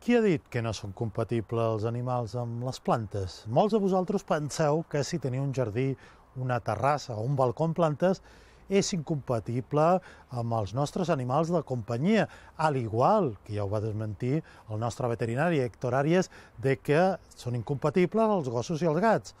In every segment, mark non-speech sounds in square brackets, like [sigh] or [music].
Qui ha dit que no són compatibles els animals amb les plantes? Molts de vosaltres penseu que si teniu un jardí, una terrassa o un balcó amb plantes, és incompatible amb els nostres animals de companyia, al igual que ja ho va desmentir el nostre veterinari Héctor Àries de que són incompatibles els gossos i els gats.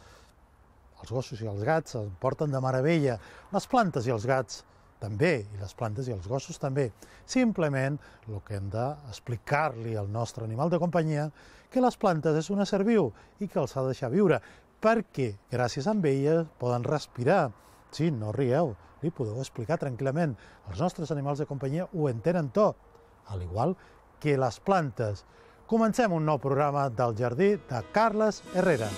Els gossos i els gats es porten de meravella, les plantes i els gats també, i les plantes i els gossos també. Simplement, el que hem d'explicar-li al nostre animal de companyia, que les plantes és una serviu i que els ha de deixar viure, perquè gràcies a elles poden respirar. Sí, no rieu, li podeu explicar tranquil·lament. Els nostres animals de companyia ho entenen tot, al igual que les plantes. Comencem un nou programa del Jardí de Carles Herrera.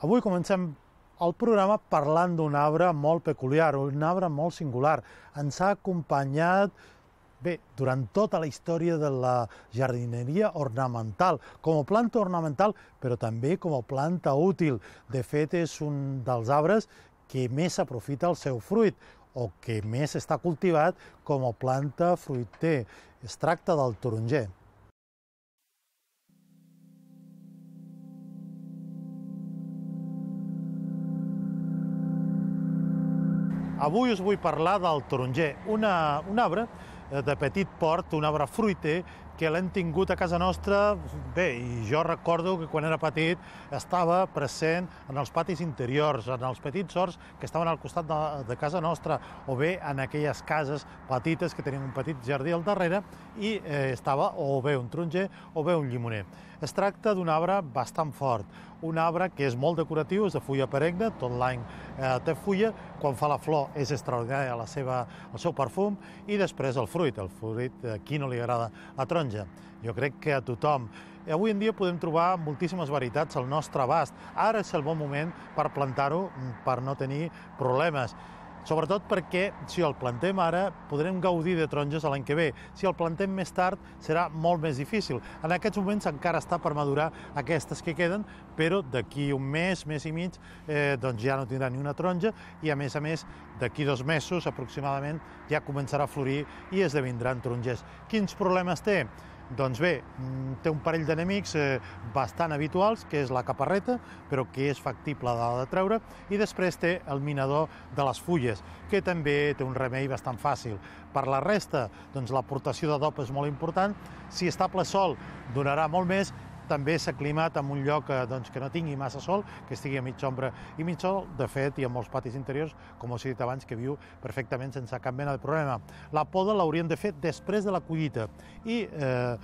Avui comencem el programa parlant d'un arbre molt peculiar, un arbre molt singular. Ens ha acompanyat bé, durant tota la història de la jardineria ornamental, com a planta ornamental, però també com a planta útil. De fet, és un dels arbres que més aprofita el seu fruit o que més està cultivat com a planta fruiter. Es tracta del taronger. Avui us vull parlar del taronger, una, un arbre eh, de petit port, un arbre fruiter que l'hem tingut a casa nostra, bé, i jo recordo que quan era petit estava present en els patis interiors, en els petits horts que estaven al costat de, de casa nostra, o bé en aquelles cases petites que tenien un petit jardí al darrere i eh, estava o bé un taronger o bé un llimoner. Es tracta d'un arbre bastant fort, un arbre que és molt decoratiu, és de fulla perenne, tot l'any eh, té fulla, quan fa la flor és extraordinària la seva, el seu perfum, i després el fruit, el fruit, a eh, qui no li agrada la taronja, menja. Jo crec que a tothom. Eh, avui en dia podem trobar moltíssimes varietats al nostre abast. Ara és el bon moment per plantar-ho mm, per no tenir problemes. Sobretot perquè, si el plantem ara, podrem gaudir de taronges l'any que ve. Si el plantem més tard, serà molt més difícil. En aquests moments encara està per madurar aquestes que queden, però d'aquí un mes, mes i mig, eh, doncs ja no tindrà ni una taronja i, a més a més, d'aquí dos mesos aproximadament ja començarà a florir i esdevindran tarongers. Quins problemes té? Doncs bé, mm, té un parell d'enemics eh, bastant habituals, que és la caparreta, però que és factible de treure, i després té el minador de les fulles, que també té un remei bastant fàcil. Per la resta, doncs l'aportació de dop és molt important, si està ple sol donarà molt més també s'ha climat en un lloc eh, doncs, que no tingui massa sol, que estigui a mitja ombra i mitja sol, de fet, hi ha molts patis interiors, com us he dit abans, que viu perfectament sense cap mena de problema. La poda l'haurien de fer després de la collita i eh,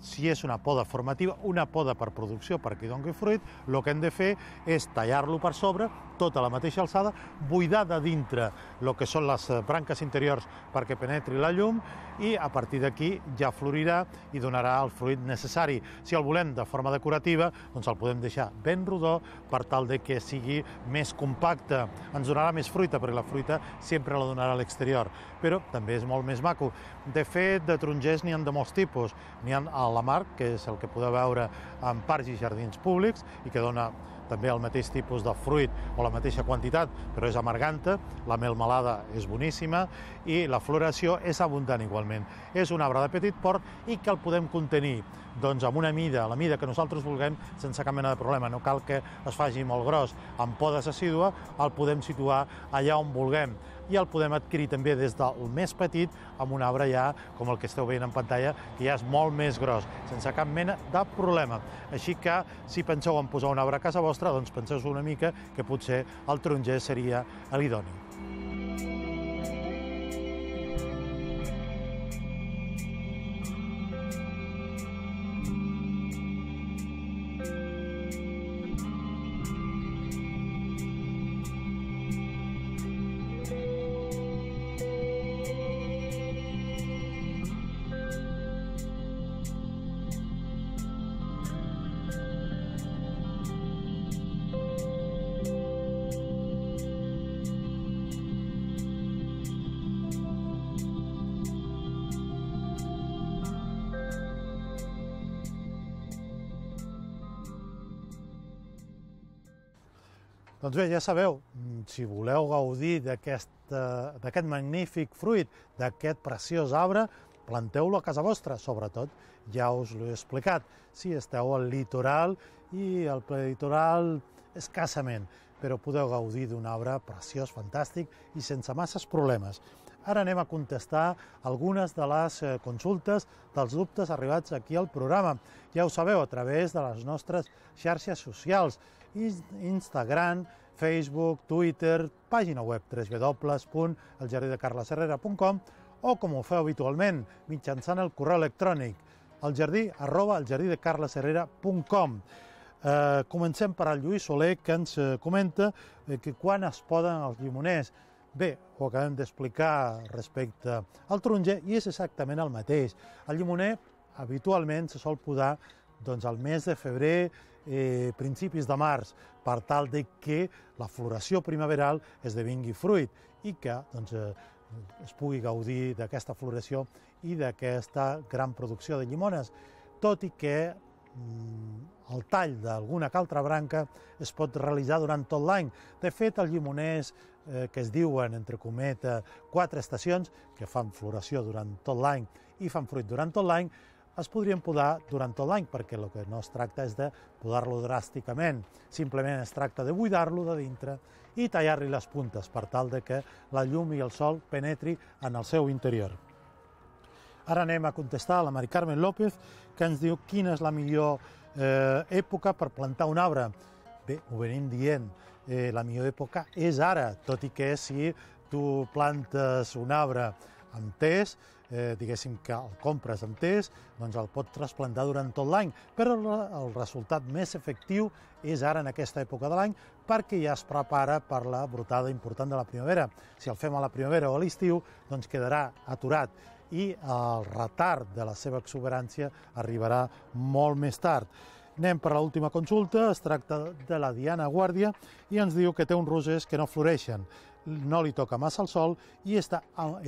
si és una poda formativa, una poda per producció perquè doni fruit, el que hem de fer és tallar-lo per sobre, tota la mateixa alçada, buidar de dintre el que són les eh, branques interiors perquè penetri la llum i a partir d'aquí ja florirà i donarà el fruit necessari. Si el volem de forma decorativa, doncs el podem deixar ben rodó per tal de que sigui més compacte. Ens donarà més fruita, perquè la fruita sempre la donarà a l'exterior, però també és molt més maco. De fet, de tarongers n'hi ha de molts tipus. N'hi ha la mar, que és el que podeu veure en parcs i jardins públics i que dona també el mateix tipus de fruit o la mateixa quantitat, però és amarganta, la melmelada és boníssima i la floració és abundant igualment. És un arbre de petit port i que el podem contenir doncs amb una mida, la mida que nosaltres vulguem, sense cap mena de problema. No cal que es faci molt gros. Amb podes assídua el podem situar allà on vulguem i el podem adquirir també des del més petit amb un arbre ja, com el que esteu veient en pantalla, que ja és molt més gros, sense cap mena de problema. Així que, si penseu en posar un arbre a casa vostra, doncs penseu una mica que potser el taronger seria l'idoni. Doncs bé, ja sabeu, mm, si voleu gaudir eh, d'aquest magnífic fruit, d'aquest preciós arbre, planteu-lo a casa vostra, sobretot, ja us l'he explicat, si esteu al litoral i al litoral escassament, però podeu gaudir d'un arbre preciós, fantàstic i sense masses problemes. Ara anem a contestar algunes de les eh, consultes, dels dubtes arribats aquí al programa. Ja ho sabeu, a través de les nostres xarxes socials, Instagram, Facebook, Twitter, pàgina web www.eljardidecarlasherrera.com o, com ho feu habitualment, mitjançant el correu electrònic eljardí arroba eljardidecarlesherrera.com eh, Comencem per al Lluís Soler, que ens eh, comenta eh, que quan es poden els llimoners. Bé, ho acabem d'explicar respecte al taronger i és exactament el mateix. El llimoner habitualment se sol podar doncs, al mes de febrer, eh, principis de març, per tal de que la floració primaveral esdevingui fruit i que doncs, eh, es pugui gaudir d'aquesta floració i d'aquesta gran producció de llimones, tot i que Mm, el tall d'alguna altra branca es pot realitzar durant tot l'any. De fet, el llimoners, eh, que es diuen, entre cometa, quatre estacions, que fan floració durant tot l'any i fan fruit durant tot l'any, es podrien podar durant tot l'any, perquè el que no es tracta és de podar-lo dràsticament, simplement es tracta de buidar-lo de dintre i tallar-li les puntes per tal de que la llum i el sol penetri en el seu interior. Ara anem a contestar a la Mari Carmen López, que ens diu quina és la millor eh, època per plantar un arbre. Bé, ho venim dient, eh, la millor època és ara, tot i que si tu plantes un arbre amb test, eh, diguéssim que el compres amb test, doncs el pot trasplantar durant tot l'any, però el resultat més efectiu és ara en aquesta època de l'any perquè ja es prepara per la brotada important de la primavera. Si el fem a la primavera o a l'estiu, doncs quedarà aturat i el retard de la seva exuberància arribarà molt més tard. Anem per l'última consulta, es tracta de la Diana Guàrdia i ens diu que té uns rosers que no floreixen no li toca massa el sol i està,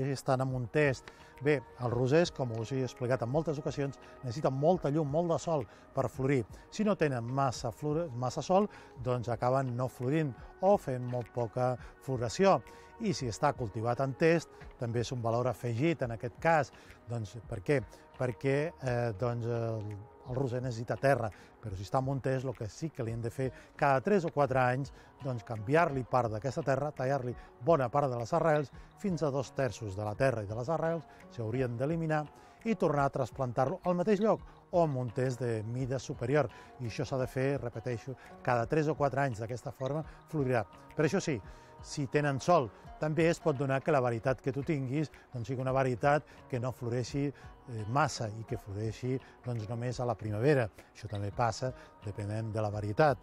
estan en un test. Bé, els rosers, com us he explicat en moltes ocasions, necessiten molta llum, molt de sol per florir. Si no tenen massa, flor, massa sol, doncs acaben no florint o fent molt poca floració. I si està cultivat en test, també és un valor afegit en aquest cas. Doncs per què? Perquè eh, doncs, eh, el roser necessita terra, però si està montès, Montés, el que sí que li hem de fer cada 3 o 4 anys, doncs canviar-li part d'aquesta terra, tallar-li bona part de les arrels, fins a dos terços de la terra i de les arrels s'haurien d'eliminar i tornar a trasplantar-lo al mateix lloc o amb un test de mida superior. I això s'ha de fer, repeteixo, cada 3 o 4 anys d'aquesta forma florirà. Per això sí, si tenen sol. També es pot donar que la varietat que tu tinguis doncs, sigui una varietat que no floreixi eh, massa i que floreixi doncs, només a la primavera. Això també passa depenent de la varietat.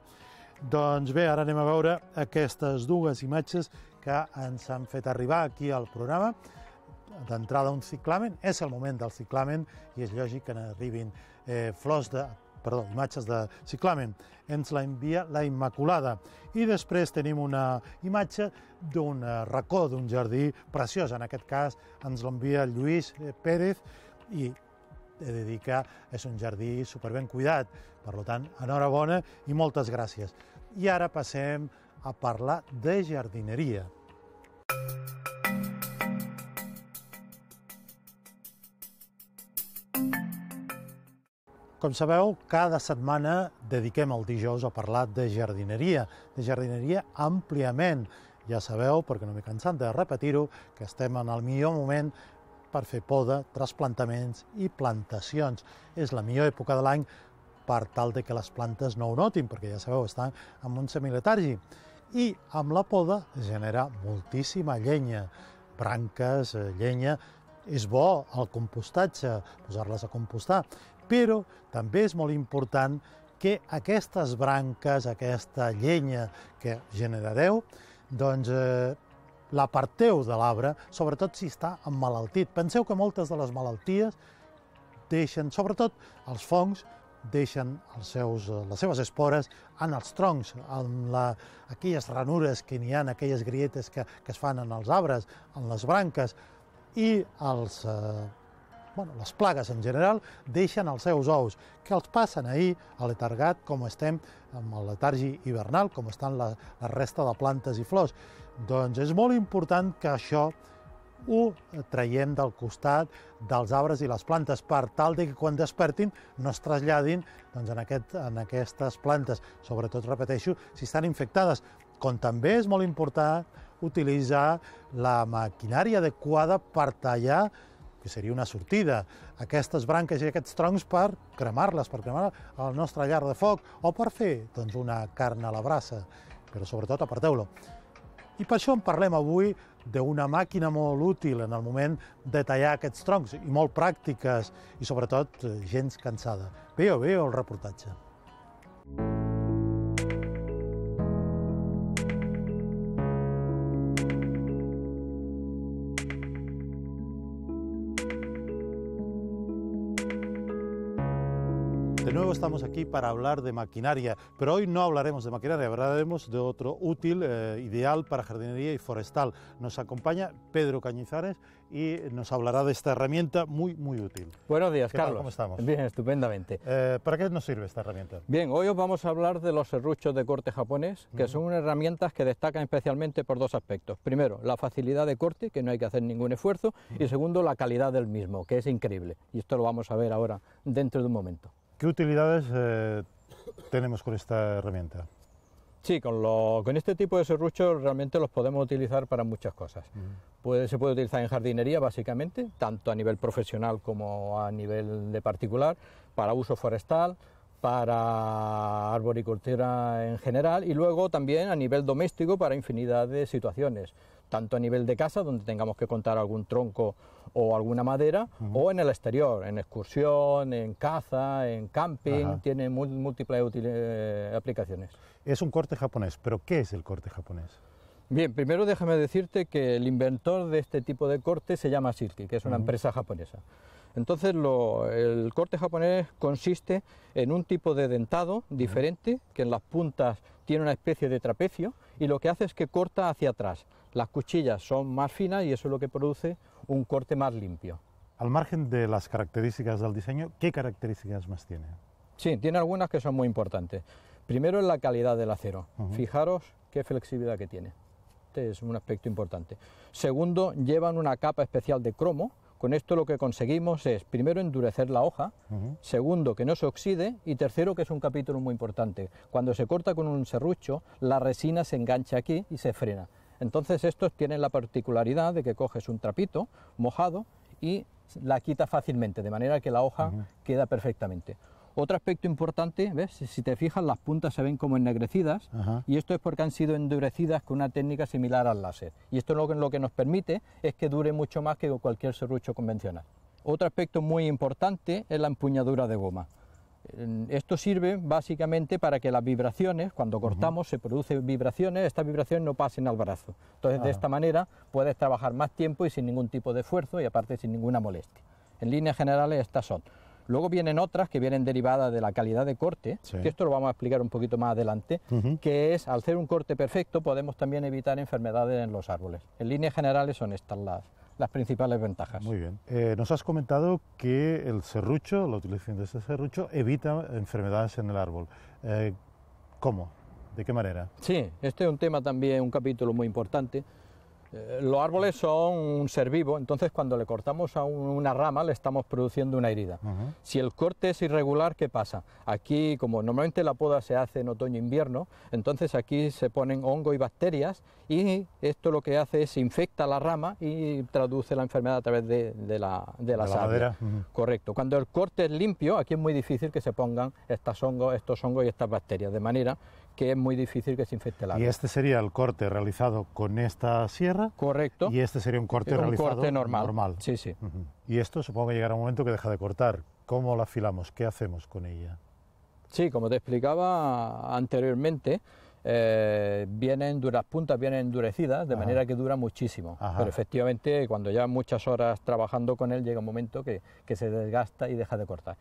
Doncs bé, ara anem a veure aquestes dues imatges que ens han fet arribar aquí al programa. D'entrada un ciclamen, és el moment del ciclamen i és lògic que n'arribin eh, flors de perdó, imatges de ciclamen. Ens la envia la Immaculada. I després tenim una imatge d'un eh, racó d'un jardí preciós. En aquest cas ens l'envia Lluís eh, Pérez i he de dir que és un jardí superben cuidat. Per tant, enhorabona i moltes gràcies. I ara passem a parlar de jardineria. Música Com sabeu, cada setmana dediquem el dijous a parlar de jardineria, de jardineria àmpliament. Ja sabeu, perquè no m'he cansat de repetir-ho, que estem en el millor moment per fer poda, trasplantaments i plantacions. És la millor època de l'any per tal de que les plantes no ho notin, perquè ja sabeu, estan en un semiletargi. I amb la poda es genera moltíssima llenya, branques, eh, llenya, és bo el compostatge, posar-les a compostar, però també és molt important que aquestes branques, aquesta llenya que generareu, doncs eh, l'aparteu de l'arbre, sobretot si està emmalaltit. Penseu que moltes de les malalties deixen, sobretot els fongs, deixen els seus, eh, les seves espores en els troncs, en la, aquelles ranures que n'hi ha, aquelles grietes que, que es fan en els arbres, en les branques, i els, eh, bueno, les plagues en general, deixen els seus ous, que els passen ahir a letargat, com estem amb el letargi hivernal, com estan la, la resta de plantes i flors. Doncs és molt important que això ho traiem del costat dels arbres i les plantes per tal de que quan despertin no es traslladin doncs, en, aquest, en aquestes plantes, sobretot, repeteixo, si estan infectades, com també és molt important utilitzar la maquinària adequada per tallar que seria una sortida, aquestes branques i aquests troncs per cremar-les, per cremar el nostre llar de foc, o per fer doncs, una carn a la brasa, però sobretot aparteu-lo. I per això en parlem avui d'una màquina molt útil en el moment de tallar aquests troncs, i molt pràctiques, i sobretot eh, gens cansada. Veieu, veieu el reportatge. estamos aquí para hablar de maquinaria, pero hoy no hablaremos de maquinaria, hablaremos de otro útil, eh, ideal para jardinería y forestal. Nos acompaña Pedro Cañizares y nos hablará de esta herramienta muy, muy útil. Buenos días, Carlos. ¿Cómo estamos? Bien, estupendamente. Eh, ¿Para qué nos sirve esta herramienta? Bien, hoy os vamos a hablar de los serruchos de corte japonés, que son unas herramientas que destacan especialmente por dos aspectos. Primero, la facilidad de corte, que no hay que hacer ningún esfuerzo, y segundo, la calidad del mismo, que es increíble. Y esto lo vamos a ver ahora dentro de un momento. ¿Qué utilidades eh, tenemos con esta herramienta? Sí, con, lo, con este tipo de serruchos realmente los podemos utilizar para muchas cosas. se puede utilizar en jardinería básicamente, tanto a nivel profesional como a nivel de particular, para uso forestal, para arboricultura en general y luego también a nivel doméstico para infinidad de situaciones, tanto a nivel de casa, donde tengamos que contar algún tronco o alguna madera, o en el exterior, en excursión, en caza, en camping, tiene múltiples eh, aplicaciones. Es un corte japonés, pero ¿qué es el corte japonés? Bien, primero déjame decirte que el inventor de este tipo de corte se llama Silky, que es una empresa japonesa. Entonces, el corte japonés consiste en un tipo de dentado diferente, que en las puntas tiene una especie de trapecio, y lo que hace es que corta hacia atrás, las cuchillas son más finas y eso es lo que produce un corte más limpio. Al margen de las características del diseño, ¿qué características más tiene? Sí, tiene algunas que son muy importantes. Primero es la calidad del acero. Fijaros qué flexibilidad que tiene. Este es un aspecto importante. Segundo, llevan una capa especial de cromo. Con esto lo que conseguimos es, primero, endurecer la hoja, segundo, que no se oxide y tercero, que es un capítulo muy importante. Cuando se corta con un serrucho, la resina se engancha aquí y se frena. Entonces estos tienen la particularidad de que coges un trapito mojado y la quita fácilmente, de manera que la hoja queda perfectamente. Otro aspecto importante, ¿ves? Si te fijas, las puntas se ven como ennegrecidas y esto es porque han sido endurecidas con una técnica similar al láser. Y esto lo que nos permite es que dure mucho más que cualquier serrucho convencional. Otro aspecto muy importante es la empuñadura de goma. Esto sirve básicamente para que las vibraciones, cuando cortamos, se producen vibraciones, estas vibraciones no pasen al brazo. Entonces, de esta manera puedes trabajar más tiempo y sin ningún tipo de esfuerzo y aparte sin ninguna molestia. En líneas generales, estas son. Luego vienen otras que vienen derivadas de la calidad de corte, que esto lo vamos a explicar un poquito más adelante, que es, al hacer un corte perfecto, podemos también evitar enfermedades en los árboles. En líneas generales son estas las, las principales ventajas. Muy bien. Eh, nos has comentado que el serrucho, la utilización de este serrucho, evita enfermedades en el árbol. Eh, ¿Cómo? ¿De qué manera? Sí, este es un tema también, un capítulo muy importante, eh, los árboles son un ser vivo, entonces cuando le cortamos a una rama le estamos produciendo una herida. Si el corte es irregular, ¿qué pasa? Aquí, como normalmente la poda se hace en otoño-invierno, e entonces aquí se ponen hongo y bacterias y esto lo que hace es infecta la rama y traduce la enfermedad a través de, la, de Correcto. Cuando el corte es limpio, aquí es muy difícil que se pongan estas hongos, estos hongos y estas bacterias, de manera que es muy difícil que se infecte la árbol. Y este sería el corte realizado con esta sierra. Correcto. Y este sería un corte un corte normal. Sí, sí. Y esto supongo que llegará un momento que deja de cortar. ¿Cómo la afilamos? ¿Qué hacemos con ella? Sí, como te explicaba anteriormente, eh, vienen duras puntas, vienen endurecidas, de manera que dura muchísimo. Pero efectivamente, cuando ya muchas horas trabajando con él, llega un momento que, que, se desgasta y deja de cortar.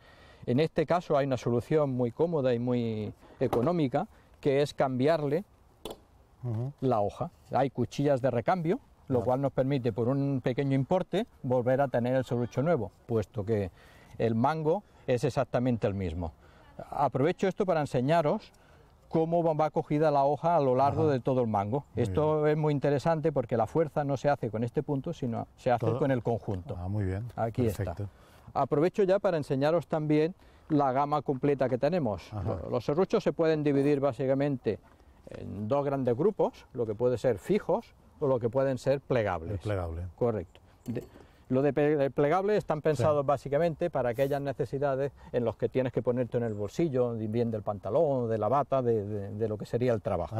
En este caso hay una solución muy cómoda y muy económica, que es cambiarle la hoja. Hay cuchillas de recambio, lo cual nos permite por un pequeño importe volver a tener el solucho nuevo, puesto que el mango es exactamente el mismo. Aprovecho esto para enseñaros cómo va cogida la hoja a lo largo de todo el mango. esto es muy interesante porque la fuerza no se hace con este punto, sino se hace con el conjunto. Ah, muy bien. Aquí está. Aprovecho ya para enseñaros también la gama completa que tenemos. Los serruchos se pueden dividir básicamente en dos grandes grupos, lo que puede ser fijos o lo que pueden ser plegables. plegable. Correcto. lo de plegables están pensados básicamente para aquellas necesidades en los que tienes que ponerte en el bolsillo, bien del pantalón, de la bata, de, lo que sería el trabajo.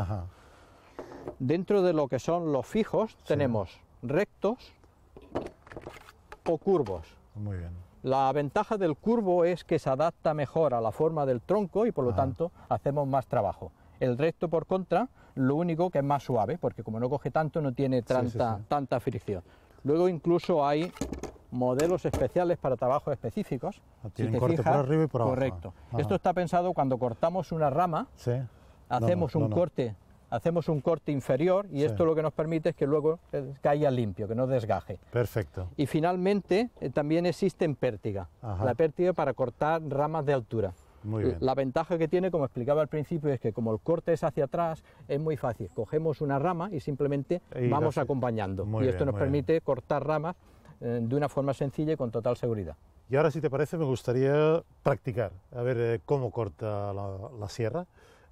Dentro de lo que son los fijos tenemos rectos o curvos. Muy bien. La ventaja del curvo es que se adapta mejor a la forma del tronco y por lo ah. tanto hacemos más trabajo. El recto, por contra, lo único que es más suave, porque como no coge tanto, no tiene tanta, fricción. Luego incluso hay modelos especiales para trabajos específicos. Ah, tienen corte arriba y por abajo. Correcto. Esto está pensado cuando cortamos una rama, hacemos un corte hacemos un corte inferior y esto lo que nos permite es que luego eh, caiga limpio, que no desgaje. Perfecto. Y finalmente eh, también también en pértiga, la pértiga para cortar ramas de altura. Muy bien. La ventaja que tiene, como explicaba al principio, es que como el corte es hacia atrás, es muy fácil. Cogemos una rama y simplemente vamos acompañando. y esto nos permite cortar ramas eh, de una forma sencilla y con total seguridad. Y ahora, si te parece, me gustaría practicar, a ver cómo corta la sierra.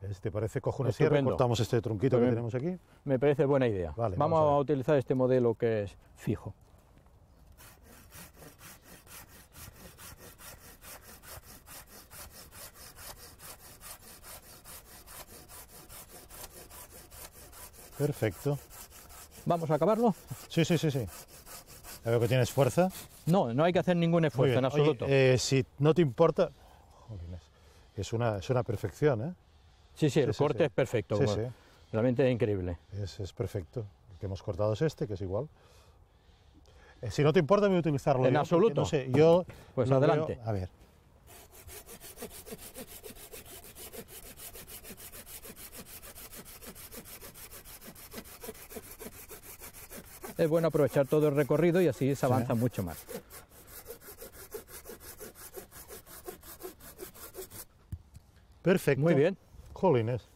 ¿Te este, parece? Cojo una sierra cortamos este tronquito que tenemos aquí. Me parece buena idea. vamos, a, utilizar este modelo que es fijo. Perfecto. ¿Vamos a acabarlo? Sí, sí, sí, sí. Ya veo que tienes fuerza. No, no hay que hacer ningún esfuerzo en absoluto. Eh, si no te importa... es una, es una perfección, ¿eh? Sí, sí, el corte es perfecto. realmente es increíble. Es, es, perfecto. Lo que hemos cortado es este, que es igual. Eh, si no te importa, voy a utilizarlo. En absoluto. No sé, yo. Pues adelante. a ver. Es bueno aprovechar todo el recorrido y así se avanza mucho más. Perfecto. Muy bien jolines,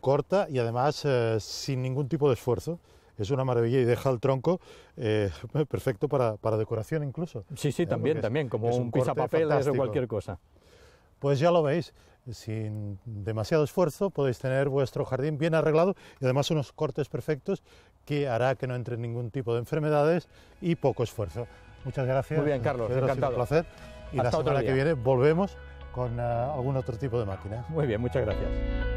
corta y además eh, sin ningún tipo de esfuerzo. Es una maravilla y deja el tronco eh, [laughs] perfecto para, decoración incluso. Sí, sí, eh, también, también, como un, un papel o cualquier cosa. Pues ya lo veis, sin demasiado esfuerzo podéis tener vuestro jardín bien arreglado y además unos cortes perfectos que hará que no entre ningún tipo de enfermedades y poco esfuerzo. Muchas gracias. Muy bien, Carlos, encantado. un placer. Y la semana que viene volvemos con eh, algún otro tipo de máquina. Muy bien, muchas gracias.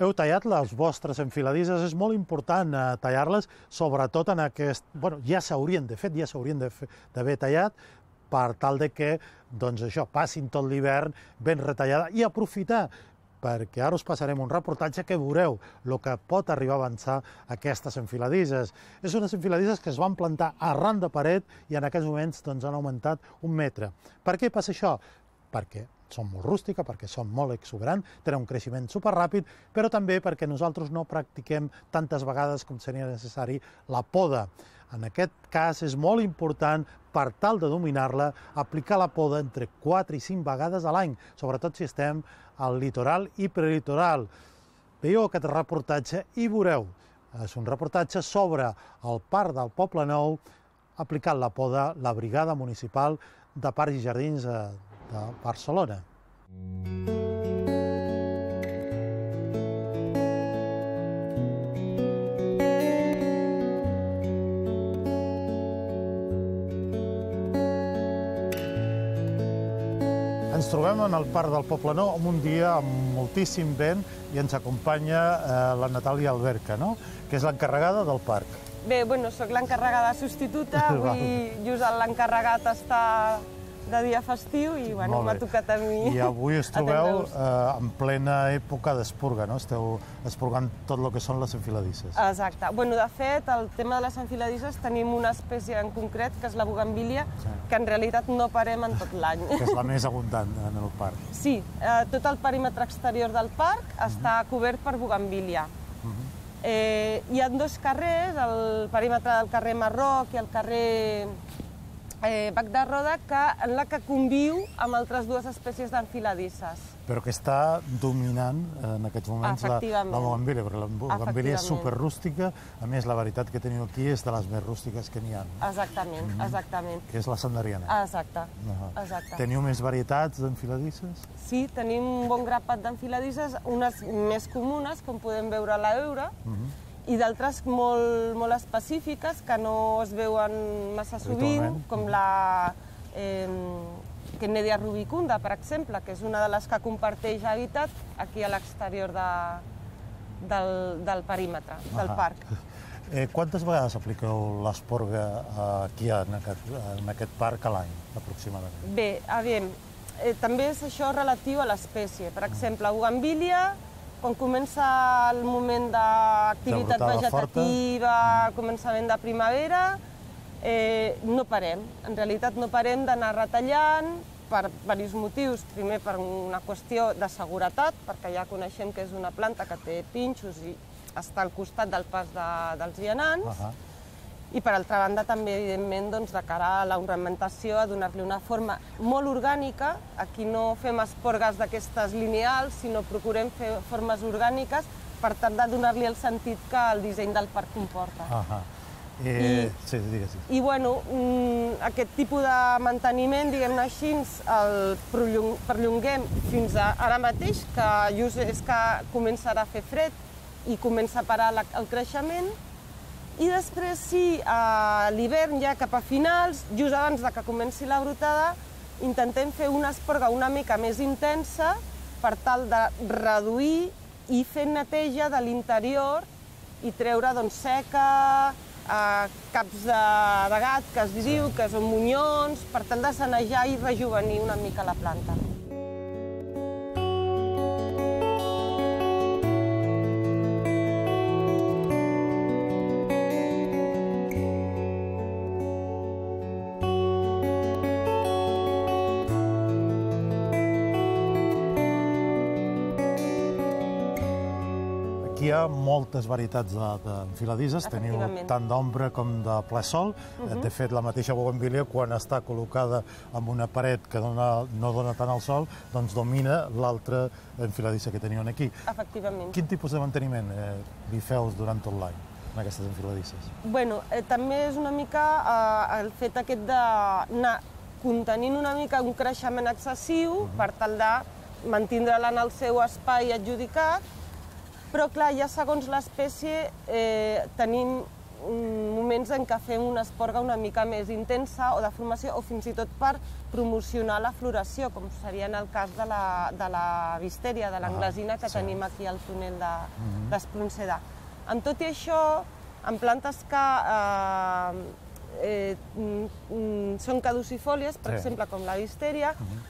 heu tallat les vostres enfiladisses, és molt important eh, tallar-les, sobretot en aquest... bueno, ja s'haurien de fet, ja s'haurien d'haver tallat, per tal de que, doncs això, passin tot l'hivern ben retallada i aprofitar perquè ara us passarem un reportatge que veureu el que pot arribar a avançar aquestes enfiladisses. És unes enfiladisses que es van plantar arran de paret i en aquests moments doncs, han augmentat un metre. Per què passa això? perquè són molt rústica, perquè són molt exuberant, tenen un creixement superràpid, però també perquè nosaltres no practiquem tantes vegades com seria necessari la poda. En aquest cas és molt important, per tal de dominar-la, aplicar la poda entre 4 i 5 vegades a l'any, sobretot si estem al litoral i prelitoral. Veieu aquest reportatge i veureu. És un reportatge sobre el parc del Poble Nou aplicant la poda la Brigada Municipal de Parcs i Jardins eh, de Barcelona. Ens trobem en el parc del Nou amb un dia amb moltíssim vent i ens acompanya eh, la Natàlia Alberca, no? que és l'encarregada del parc. Bé, bueno, sóc l'encarregada substituta, [laughs] avui just l'encarregat està de dia festiu i bueno, m'ha tocat a mi. I avui es trobeu eh, en plena època d'espurga, no? Esteu espurgant tot el que són les enfiladisses. Exacte. Bueno, de fet, el tema de les enfiladisses tenim una espècie en concret, que és la bugambília, sí. que en realitat no parem en tot l'any. Que és la més abundant en el parc. Sí, eh, tot el perímetre exterior del parc uh -huh. està mhm. cobert per bugambília. Uh mhm. -huh. Eh, hi ha dos carrers, el perímetre del carrer Marroc i el carrer eh, bac de roda, que, en la que conviu amb altres dues espècies d'enfiladisses. Però que està dominant eh, en aquests moments la, la bogambília, perquè la bogambília és superrústica, a més la veritat que teniu aquí és de les més rústiques que n'hi ha. No? Exactament, mm -hmm. exactament. Que és la sandariana. Exacte, uh -huh. exacte. Teniu més varietats d'enfiladisses? Sí, tenim un bon grapat d'enfiladisses, unes més comunes, com podem veure a l'Eure, uh mm-hmm. -huh i d'altres molt, molt específiques que no es veuen massa sovint, com la eh, Kennedy rubicunda, per exemple, que és una de les que comparteix hàbitat aquí a l'exterior de, del, del perímetre, ah del parc. [laughs] Eh, quantes vegades apliqueu l'esporga eh, aquí en aquest, en aquest parc a l'any, aproximadament? Bé, aviam, eh, també és això relatiu a l'espècie. Per mm. exemple, a Bugambília quan comença el moment d'activitat vegetativa, forta. Mm. començament de primavera, eh, no parem. En realitat no parem d'anar retallant per diversos motius. Primer, per una qüestió de seguretat, perquè ja coneixem que és una planta que té pinxos i està al costat del pas de, dels vianants. Uh -huh i per altra banda també evidentment doncs, de cara a l'ornamentació, a donar-li una forma molt orgànica, aquí no fem esporgues d'aquestes lineals, sinó procurem fer formes orgàniques per tal de donar-li el sentit que el disseny del parc comporta. Uh -huh. Eh, I, sí, digues. Sí. I bueno, mm, aquest tipus de manteniment, diguem-ne així, el perllonguem fins a ara mateix, que just és que començarà a fer fred i comença a parar la, el creixement, i després sí, a l'hivern ja cap a finals, just abans de que comenci la brotada, intentem fer una esporga una mica més intensa per tal de reduir i fer neteja de l'interior i treure doncs, seca, eh, caps de, de gat, que es diu, que són munyons, per tal de sanejar i rejuvenir una mica la planta. moltes varietats d'enfiladisses, de, teniu tant d'ombra com de ple sol. Uh eh, -huh. Mhm. De fet, la mateixa bougainvillea, quan està col·locada en una paret que dona, no dona tant al sol, doncs domina l'altra enfiladissa eh, que teniu aquí. Efectivament. Quin tipus de manteniment eh, li durant tot l'any? en aquestes enfiladisses? Bueno, eh, també és una mica eh, el fet aquest d'anar contenint una mica un creixement excessiu uh mhm. -huh. per tal de mantindre-la en el seu espai adjudicat però clar, ja segons l'espècie eh, tenim mm, moments en què fem una esporga una mica més intensa o de formació o fins i tot per promocionar la floració, com seria en el cas de la, de la vistèria, de l'anglesina que ah, sí. tenim aquí al túnel mhm. d'Espronceda. De, mm -hmm. Amb tot i això, en plantes que eh, eh, mm, mm, són caducifòlies, per sí. exemple, com la vistèria, mhm.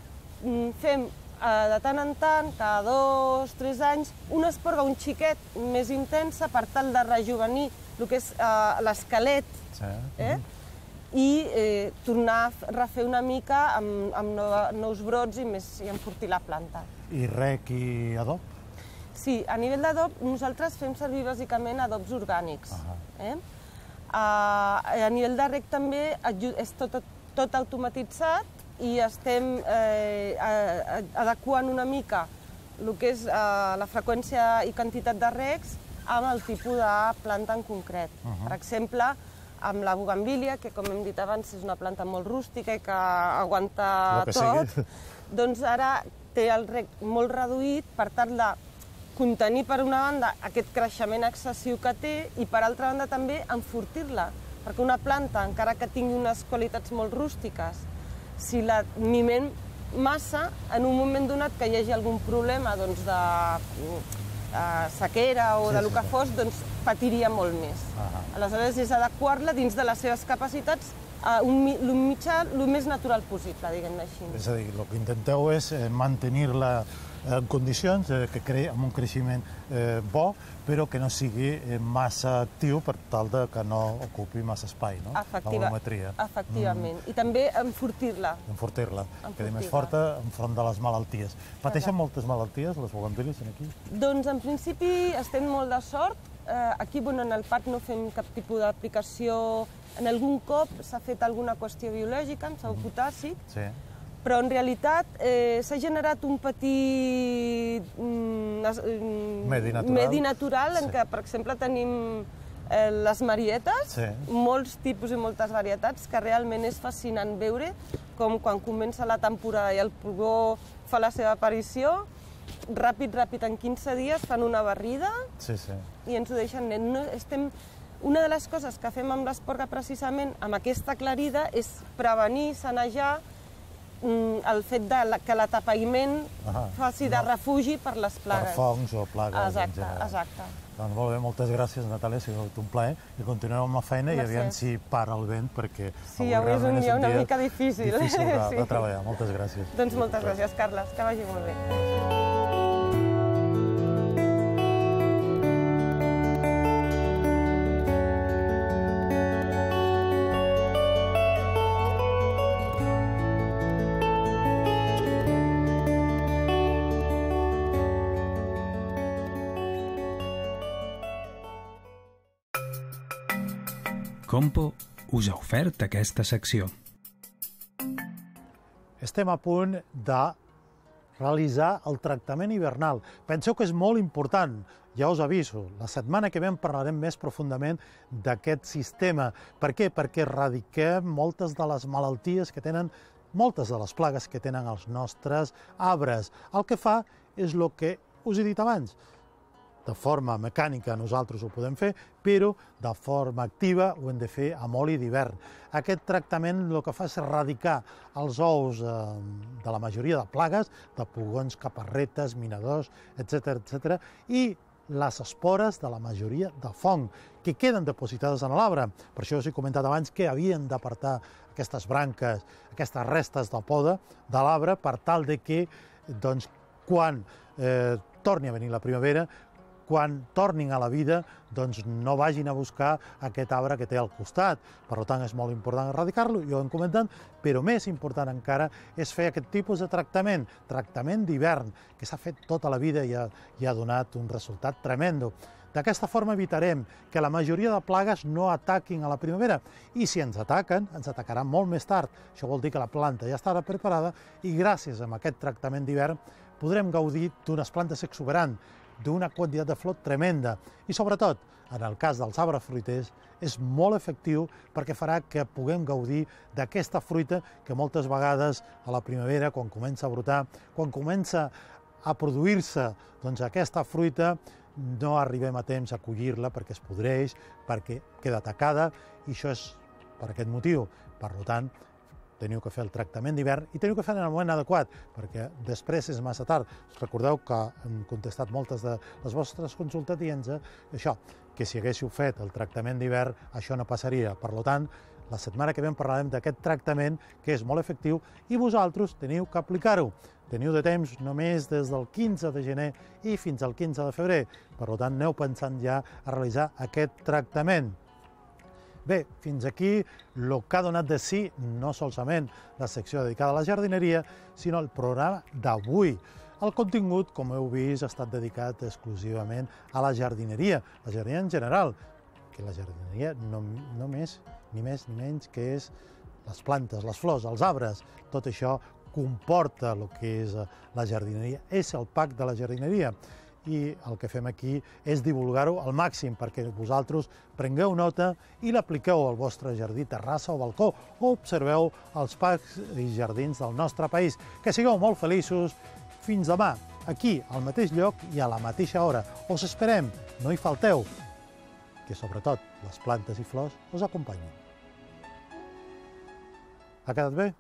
mm -hmm. fem Eh, de tant en tant, cada dos, tres anys, una esporga un xiquet més intensa per tal de rejuvenir el que és uh, l'esquelet sí. eh? Mm-hmm. i eh, tornar a refer una mica amb, amb nous brots i, més, i enfortir la planta. I rec i adob? Sí, a nivell d'adob nosaltres fem servir bàsicament adobs orgànics. Eh? Uh, a nivell de rec també és tot, tot automatitzat, i estem eh, adequant una mica el que és eh, la freqüència i quantitat de recs amb el tipus de planta en concret. Uh -huh. Per exemple, amb la bugambília, que com hem dit abans és una planta molt rústica i que aguanta que tot, sigui. doncs ara té el rec molt reduït per tal de contenir per una banda aquest creixement excessiu que té i per altra banda també enfortir-la, perquè una planta, encara que tingui unes qualitats molt rústiques, si la mimem massa, en un moment donat que hi hagi algun problema doncs, de uh, sequera o sí, de lo sí, que sí. fos, doncs patiria molt més. Uh -huh. Aleshores és adequar-la dins de les seves capacitats a un, un mitjà el més natural possible, diguem-ne així. És a dir, el que intenteu és eh, mantenir la Eh, en condicions eh, que creï amb un creixement eh, bo, però que no sigui eh, massa actiu per tal de que no ocupi massa espai, no? Efectiva, la volumetria. Mm. Efectivament. Mm. I també enfortir-la. Enfortir-la, enfortir que quedi més forta enfront de les malalties. Pateixen Exacte. moltes malalties, les bougainvilles, aquí? Doncs, en principi, estem molt de sort. Eh, aquí, bueno, en el parc no fem cap tipus d'aplicació. En algun cop s'ha fet alguna qüestió biològica, en seu mm. potàssic, sí però en realitat eh, s'ha generat un petit mm, mm medi natural, medi natural en què, per exemple, tenim eh, les marietes, sí. molts tipus i moltes varietats, que realment és fascinant veure com quan comença la temporada i el pulgó fa la seva aparició, ràpid, ràpid, en 15 dies fan una barrida sí, sí. i ens ho deixen net. No, estem una de les coses que fem amb l'esporga precisament, amb aquesta clarida, és prevenir, sanejar, Mm, el fet de la, que l'atapaïment ah, faci no. de refugi per les plagues. Per fongs o plagues exacte, en general. Exacte. Doncs molt bé, moltes gràcies, Natàlia, ha sigut un plaer. I continuem amb la feina Mercè. i aviam si para el vent, perquè sí, avui, avui és un, dia, un una mica difícil. difícil de, [laughs] sí. de treballar. Moltes gràcies. Doncs moltes gràcies, Carles. Que vagi molt bé. Gràcies. Compo us ha ofert aquesta secció. Estem a punt de realitzar el tractament hivernal. Penseu que és molt important, ja us aviso, la setmana que ve en parlarem més profundament d'aquest sistema. Per què? Perquè erradiquem moltes de les malalties que tenen, moltes de les plagues que tenen els nostres arbres. El que fa és el que us he dit abans, de forma mecànica nosaltres ho podem fer, però de forma activa ho hem de fer amb oli d'hivern. Aquest tractament el que fa és erradicar els ous de, eh, de la majoria de plagues, de pugons, caparretes, minadors, etc etc, i les espores de la majoria de fong que queden depositades en l'arbre. Per això us he comentat abans que havien d'apartar aquestes branques, aquestes restes de poda de l'arbre per tal de que doncs, quan eh, torni a venir la primavera quan tornin a la vida doncs no vagin a buscar aquest arbre que té al costat. Per tant, és molt important erradicar-lo, jo ho hem comentat, però més important encara és fer aquest tipus de tractament, tractament d'hivern, que s'ha fet tota la vida i ha, i ha donat un resultat tremendo. D'aquesta forma evitarem que la majoria de plagues no ataquin a la primavera i si ens ataquen, ens atacaran molt més tard. Això vol dir que la planta ja estarà preparada i gràcies a aquest tractament d'hivern podrem gaudir d'unes plantes exuberants d'una quantitat de flor tremenda i, sobretot, en el cas dels arbres fruiters, és molt efectiu perquè farà que puguem gaudir d'aquesta fruita que moltes vegades a la primavera, quan comença a brotar, quan comença a produir-se doncs, aquesta fruita, no arribem a temps a collir-la perquè es podreix, perquè queda atacada, i això és per aquest motiu. Per tant, teniu que fer el tractament d'hivern i teniu que fer en el moment adequat, perquè després és massa tard. Recordeu que hem contestat moltes de les vostres consultes dient això, que si haguéssiu fet el tractament d'hivern això no passaria. Per tant, la setmana que ve en parlarem d'aquest tractament, que és molt efectiu, i vosaltres teniu que aplicar-ho. Teniu de temps només des del 15 de gener i fins al 15 de febrer. Per tant, aneu pensant ja a realitzar aquest tractament. Bé, fins aquí el que ha donat de sí, no solament la secció dedicada a la jardineria, sinó el programa d'avui. El contingut, com heu vist, ha estat dedicat exclusivament a la jardineria, la jardineria en general, que la jardineria no, no més, ni més ni menys que és les plantes, les flors, els arbres, tot això comporta el que és eh, la jardineria, és el pack de la jardineria i el que fem aquí és divulgar-ho al màxim perquè vosaltres prengueu nota i l'apliqueu al vostre jardí, terrassa o balcó o observeu els parcs i jardins del nostre país. Que sigueu molt feliços. Fins demà, aquí, al mateix lloc i a la mateixa hora. Us esperem, no hi falteu. Que sobretot les plantes i flors us acompanyin. Ha quedat bé?